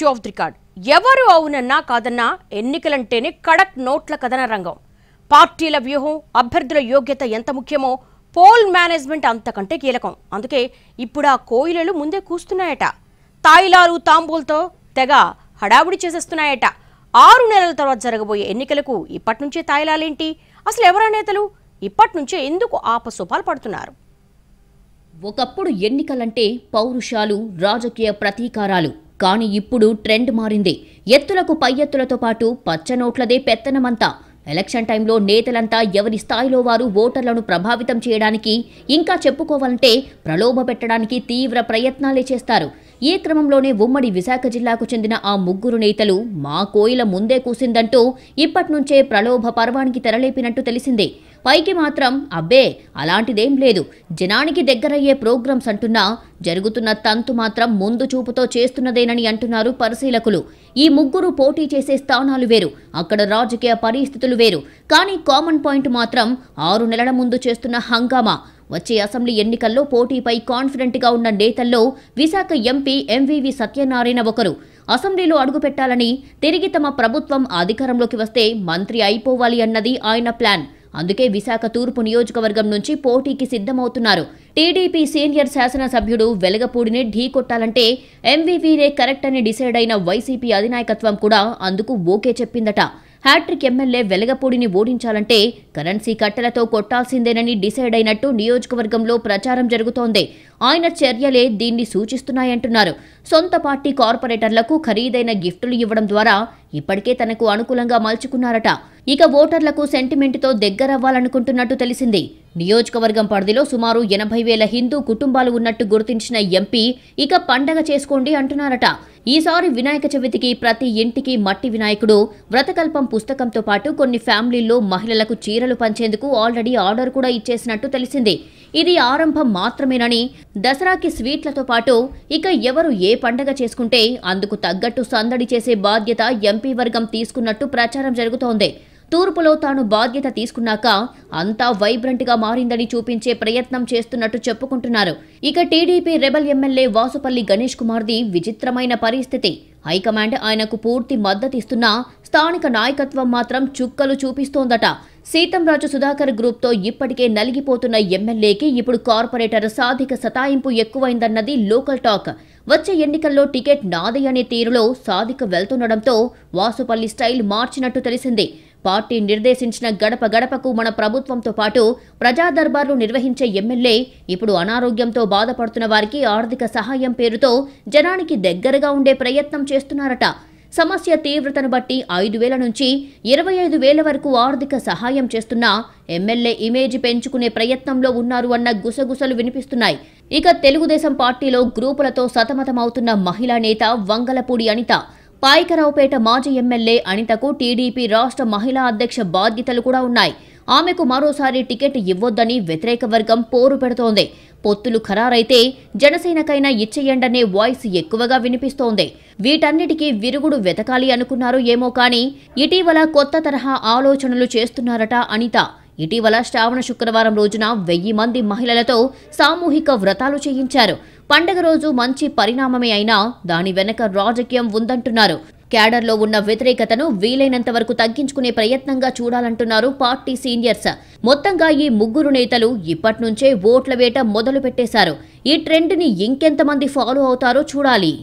two of the record ఎవరు అవునన్నా కాదన్నా ఎన్నికలంటేనే కడక్ నోట్ల కథన రంగం పార్టీల వ్యూహం అభ్యర్థుల యోగ్యత ఎంత ముఖ్యమో పోల్ మేనేజ్మెంట్ అంతకంటే కీలకం అందుకే ఇప్పుడు ఆ కోయిలలు ముందే కూస్తున్నాయట తాయిలాలు తాంబూలతో తెగ హడావుడి చేసేస్తున్నాయట ఆరు నెలల తర్వాత జరగబోయే ఎన్నికలకు ఇప్పటి నుంచే తాయిలాలేంటి అసలు ఎవరా నేతలు ఇప్పటి నుంచే ఎందుకు ఆపసోపాలు పడుతున్నారు ఒకప్పుడు ఎన్నికలంటే పౌరుషాలు రాజకీయ ప్రతీకారాలు కానీ ఇప్పుడు ట్రెండ్ మారింది ఎత్తులకు పై ఎత్తులతో పాటు పచ్చ నోట్లదే పెత్తనమంతా ఎలక్షన్ టైంలో నేతలంతా ఎవరి స్థాయిలో వారు ఓటర్లను ప్రభావితం చేయడానికి ఇంకా చెప్పుకోవాలంటే ప్రలోభ పెట్టడానికి తీవ్ర ప్రయత్నాలే చేస్తారు ఈ క్రమంలోనే ఉమ్మడి విశాఖ జిల్లాకు చెందిన ఆ ముగ్గురు నేతలు మా కోయిల ముందే కూసిందంటూ నుంచే ప్రలోభ పర్వానికి తెరలేపినట్టు తెలిసిందే పైకి మాత్రం అబ్బే అలాంటిదేం లేదు జనానికి దగ్గరయ్యే ప్రోగ్రామ్స్ అంటున్నా జరుగుతున్న తంతు మాత్రం ముందు చూపుతో చేస్తున్నదేనని అంటున్నారు పరిశీలకులు ఈ ముగ్గురు పోటీ చేసే స్థానాలు వేరు అక్కడ రాజకీయ పరిస్థితులు వేరు కానీ కామన్ పాయింట్ మాత్రం ఆరు నెలల ముందు చేస్తున్న హంగామా వచ్చే అసెంబ్లీ ఎన్నికల్లో పోటీపై కాన్ఫిడెంట్గా ఉన్న నేతల్లో విశాఖ ఎంపీ ఎంవీవీ సత్యనారాయణ ఒకరు అసెంబ్లీలో అడుగుపెట్టాలని తిరిగి తమ ప్రభుత్వం అధికారంలోకి వస్తే మంత్రి అయిపోవాలి అన్నది ఆయన ప్లాన్ అందుకే విశాఖ తూర్పు నియోజకవర్గం నుంచి పోటీకి సిద్ధమవుతున్నారు టీడీపీ సీనియర్ శాసనసభ్యుడు వెలగపూడిని ఢీకొట్టాలంటే ఎంవీవీనే కరెక్ట్ అని డిసైడ్ అయిన వైసీపీ అధినాయకత్వం కూడా అందుకు ఓకే చెప్పిందట హ్యాట్రిక్ ఎమ్మెల్యే వెలగపూడిని ఓడించాలంటే కరెన్సీ కట్టెలతో కొట్టాల్సిందేనని డిసైడ్ అయినట్టు నియోజకవర్గంలో ప్రచారం జరుగుతోంది ఆయన చర్యలే దీన్ని సూచిస్తున్నాయంటున్నారు సొంత పార్టీ కార్పొరేటర్లకు ఖరీదైన గిఫ్టులు ఇవ్వడం ద్వారా ఇప్పటికే తనకు అనుకూలంగా మలుచుకున్నారట ఇక ఓటర్లకు సెంటిమెంట్తో దగ్గరవ్వాలనుకుంటున్నట్టు తెలిసింది నియోజకవర్గం పరిధిలో సుమారు ఎనభై వేల హిందూ కుటుంబాలు ఉన్నట్టు గుర్తించిన ఎంపీ ఇక పండగ చేసుకోండి అంటున్నారట ఈసారి వినాయక చవితికి ప్రతి ఇంటికి మట్టి వినాయకుడు వ్రతకల్పం పుస్తకంతో పాటు కొన్ని ఫ్యామిలీల్లో మహిళలకు చీరలు పంచేందుకు ఆల్రెడీ ఆర్డర్ కూడా ఇచ్చేసినట్టు తెలిసింది ఇది ఆరంభం మాత్రమేనని దసరాకి స్వీట్లతో పాటు ఇక ఎవరు ఏ పండగ చేసుకుంటే అందుకు తగ్గట్టు సందడి చేసే బాధ్యత ఎంపీ వర్గం తీసుకున్నట్టు ప్రచారం జరుగుతోంది తూర్పులో తాను బాధ్యత తీసుకున్నాక అంతా వైబ్రెంట్గా మారిందని చూపించే ప్రయత్నం చేస్తున్నట్టు చెప్పుకుంటున్నారు ఇక TDP rebel MLA Vasupalli Ganesh కుమార్ది విచిత్రమైన పరిస్థితి హైకమాండ్ ఆయనకు పూర్తి మద్దతిస్తున్నా స్థానిక నాయకత్వం మాత్రం చుక్కలు చూపిస్తోందట సీతంరాజు సుధాకర్ గ్రూప్తో ఇప్పటికే నలిగిపోతున్న ఎమ్మెల్యేకి ఇప్పుడు కార్పొరేటర్ సాధిక సతాయింపు ఎక్కువైందన్నది లోకల్ టాక్ వచ్చే ఎన్నికల్లో టికెట్ నాదే అనే తీరులో సాధిక వెళ్తుండడంతో వాసుపల్లి స్టైల్ మార్చినట్టు తెలిసింది పార్టీ నిర్దేశించిన గడప గడపకు మన ప్రభుత్వంతో పాటు ప్రజాదర్బార్లు నిర్వహించే ఎమ్మెల్యే ఇప్పుడు అనారోగ్యంతో బాధపడుతున్న వారికి ఆర్థిక సహాయం పేరుతో జనానికి దగ్గరగా ఉండే ప్రయత్నం చేస్తున్నారట సమస్య తీవ్రతను బట్టి ఐదు వేల నుంచి ఇరవై ఐదు వేల వరకు ఆర్థిక సహాయం చేస్తున్న ఎమ్మెల్యే ఇమేజ్ పెంచుకునే ప్రయత్నంలో ఉన్నారు అన్న గుసగుసలు వినిపిస్తున్నాయి ఇక తెలుగుదేశం పార్టీలో గ్రూపులతో సతమతమవుతున్న మహిళా నేత వంగలపూడి అనిత పాయకరావుపేట మాజీ ఎమ్మెల్యే అనితకు టీడీపీ రాష్ట్ర మహిళా అధ్యక్ష బాధ్యతలు కూడా ఉన్నాయి ఆమెకు మరోసారి టికెట్ ఇవ్వొద్దని వ్యతిరేక వర్గం పోరు పెడుతోంది పొత్తులు ఖరారైతే జనసేనకైనా ఇచ్చేయండనే వాయిస్ ఎక్కువగా వినిపిస్తోంది వీటన్నిటికీ విరుగుడు వెతకాలి అనుకున్నారు ఏమో కానీ ఇటీవల కొత్త తరహా ఆలోచనలు చేస్తున్నారట అనిత ఇటీవల శ్రావణ శుక్రవారం రోజున వెయ్యి మంది మహిళలతో సామూహిక వ్రతాలు చేయించారు పండగ రోజు మంచి పరిణామమే అయినా దాని వెనక రాజకీయం ఉందంటున్నారు క్యాడర్లో ఉన్న వ్యతిరేకతను వీలైనంత వరకు తగ్గించుకునే ప్రయత్నంగా చూడాలంటున్నారు పార్టీ సీనియర్స్ మొత్తంగా ఈ ముగ్గురు నేతలు ఇప్పటి నుంచే ఓట్ల వేట మొదలు పెట్టేశారు ఈ ట్రెండ్ని ఇంకెంతమంది ఫాలో అవుతారో చూడాలి